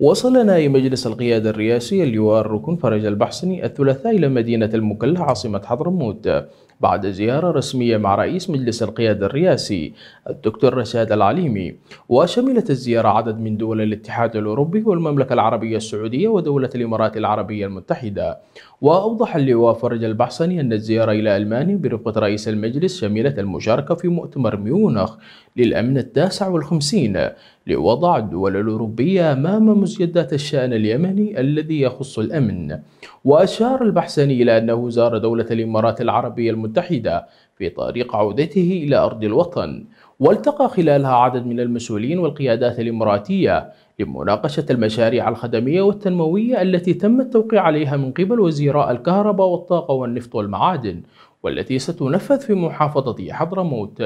وصل نائب مجلس القيادة الرئاسي اللواء الركن فرج البحسني الثلاثاء إلى مدينة المكلا عاصمة حضرموت بعد زيارة رسمية مع رئيس مجلس القيادة الرئاسي الدكتور رشاد العليمي وشملت الزيارة عدد من دول الاتحاد الأوروبي والمملكة العربية السعودية ودولة الإمارات العربية المتحدة وأوضح اللواء فرج البحسني أن الزيارة إلى ألمانيا برفقة رئيس المجلس شملت المشاركة في مؤتمر ميونخ للأمن التاسع والخمسين لوضع الدول الأوروبية أمام مزيدات الشأن اليمني الذي يخص الأمن وأشار البحسني إلى أنه زار دولة الإمارات العربية المتحدة في طريق عودته إلى أرض الوطن والتقى خلالها عدد من المسؤولين والقيادات الإماراتية لمناقشة المشاريع الخدمية والتنموية التي تم التوقيع عليها من قبل وزراء الكهرباء والطاقة والنفط والمعادن والتي ستنفذ في محافظة حضرموت.